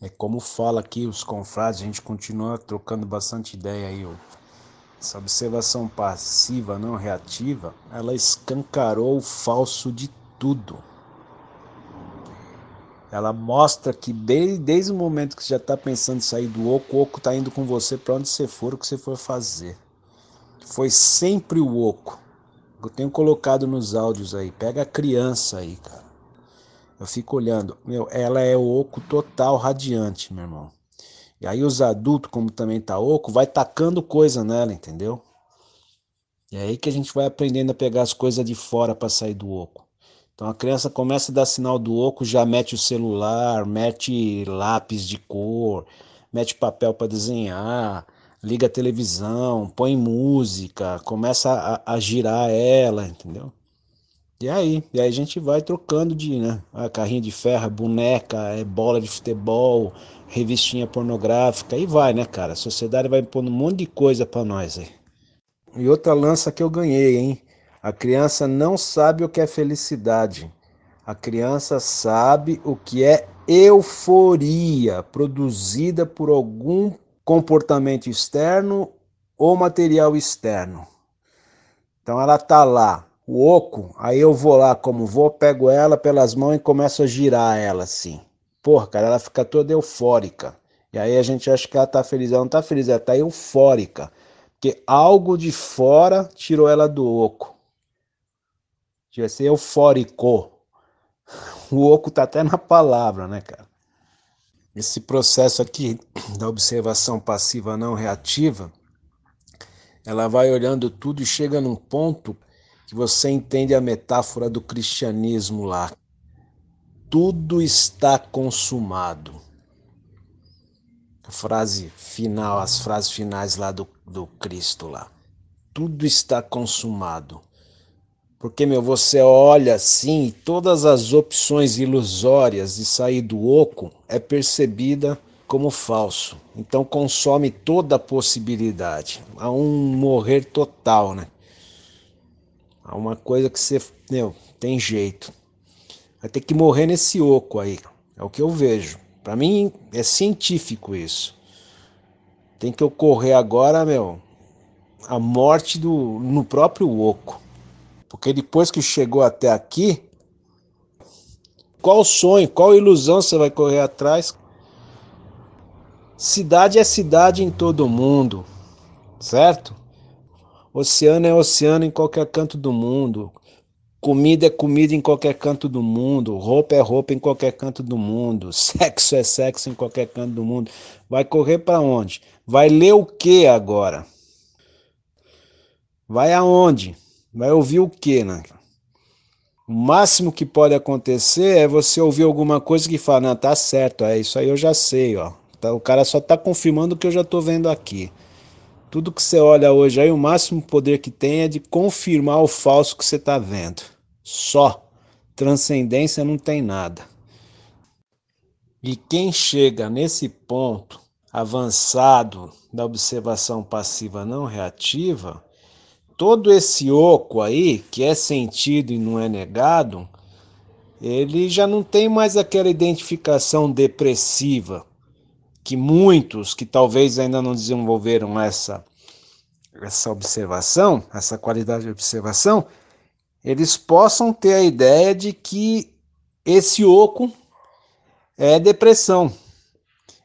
É como fala aqui os confrades, a gente continua trocando bastante ideia aí. Essa observação passiva, não reativa, ela escancarou o falso de tudo. Ela mostra que desde, desde o momento que você já está pensando em sair do oco, o oco está indo com você para onde você for, o que você for fazer. Foi sempre o oco. Eu tenho colocado nos áudios aí. Pega a criança aí, cara. Eu fico olhando. Meu, ela é oco total, radiante, meu irmão. E aí os adultos, como também tá oco, vai tacando coisa nela, entendeu? E é aí que a gente vai aprendendo a pegar as coisas de fora para sair do oco. Então a criança começa a dar sinal do oco, já mete o celular, mete lápis de cor, mete papel para desenhar, liga a televisão, põe música, começa a, a girar ela, entendeu? E aí, e aí a gente vai trocando de, né? A ah, carrinho de ferro, boneca, é bola de futebol, revistinha pornográfica, e vai, né, cara? A sociedade vai impondo um monte de coisa para nós aí. E outra lança que eu ganhei, hein? A criança não sabe o que é felicidade. A criança sabe o que é euforia produzida por algum comportamento externo ou material externo. Então ela tá lá, o oco, aí eu vou lá como vou, pego ela pelas mãos e começo a girar ela assim. Porra, cara, ela fica toda eufórica. E aí a gente acha que ela tá feliz, ela não tá feliz, ela tá eufórica, porque algo de fora tirou ela do oco. Devia ser eufórico. O oco tá até na palavra, né, cara? Esse processo aqui da observação passiva não reativa, ela vai olhando tudo e chega num ponto que você entende a metáfora do cristianismo lá. Tudo está consumado. A frase final, as frases finais lá do, do Cristo lá. Tudo está consumado. Porque, meu, você olha assim, todas as opções ilusórias de sair do oco é percebida como falso. Então consome toda a possibilidade. Há um morrer total, né? Há uma coisa que você, meu, tem jeito. Vai ter que morrer nesse oco aí. É o que eu vejo. Para mim é científico isso. Tem que ocorrer agora, meu, a morte do no próprio oco. Porque depois que chegou até aqui, qual sonho, qual ilusão você vai correr atrás? Cidade é cidade em todo mundo, certo? Oceano é oceano em qualquer canto do mundo. Comida é comida em qualquer canto do mundo, roupa é roupa em qualquer canto do mundo, sexo é sexo em qualquer canto do mundo. Vai correr para onde? Vai ler o que agora? Vai aonde? Vai ouvir o quê, né? O máximo que pode acontecer é você ouvir alguma coisa que fala, não, tá certo, é isso aí eu já sei, ó. Tá, o cara só tá confirmando o que eu já tô vendo aqui. Tudo que você olha hoje aí, o máximo poder que tem é de confirmar o falso que você tá vendo. Só. Transcendência não tem nada. E quem chega nesse ponto avançado da observação passiva não reativa, todo esse oco aí, que é sentido e não é negado, ele já não tem mais aquela identificação depressiva que muitos que talvez ainda não desenvolveram essa essa observação, essa qualidade de observação, eles possam ter a ideia de que esse oco é depressão,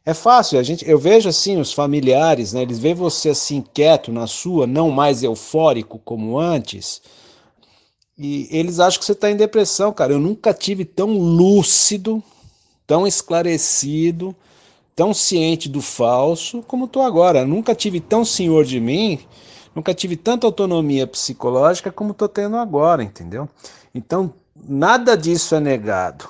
é fácil, a gente, eu vejo assim os familiares, né? Eles veem você assim quieto na sua, não mais eufórico como antes, e eles acham que você está em depressão, cara. Eu nunca tive tão lúcido, tão esclarecido, tão ciente do falso como estou agora. nunca tive tão senhor de mim, nunca tive tanta autonomia psicológica como estou tendo agora, entendeu? Então nada disso é negado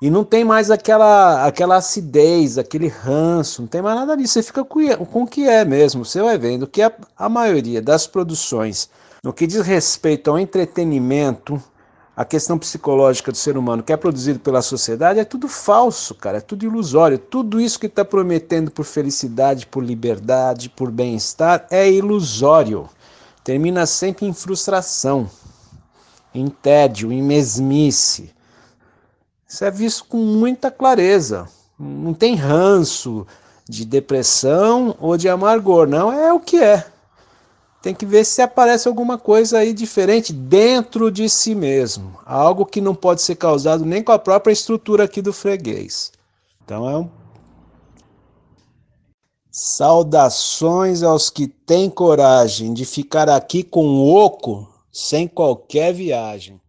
e não tem mais aquela, aquela acidez, aquele ranço, não tem mais nada disso. Você fica com, o que é mesmo. Você vai vendo que a, a maioria das produções, no que diz respeito ao entretenimento, a questão psicológica do ser humano que é produzido pela sociedade é tudo falso, cara, é tudo ilusório. Tudo isso que está prometendo por felicidade, por liberdade, por bem-estar é ilusório. Termina sempre em frustração, em tédio, em mesmice. Isso é visto com muita clareza. Não tem ranço de depressão ou de amargor, não. É o que é. Tem que ver se aparece alguma coisa aí diferente dentro de si mesmo. Algo que não pode ser causado nem com a própria estrutura aqui do freguês. Então é um Saudações aos que têm coragem de ficar aqui com o oco sem qualquer viagem.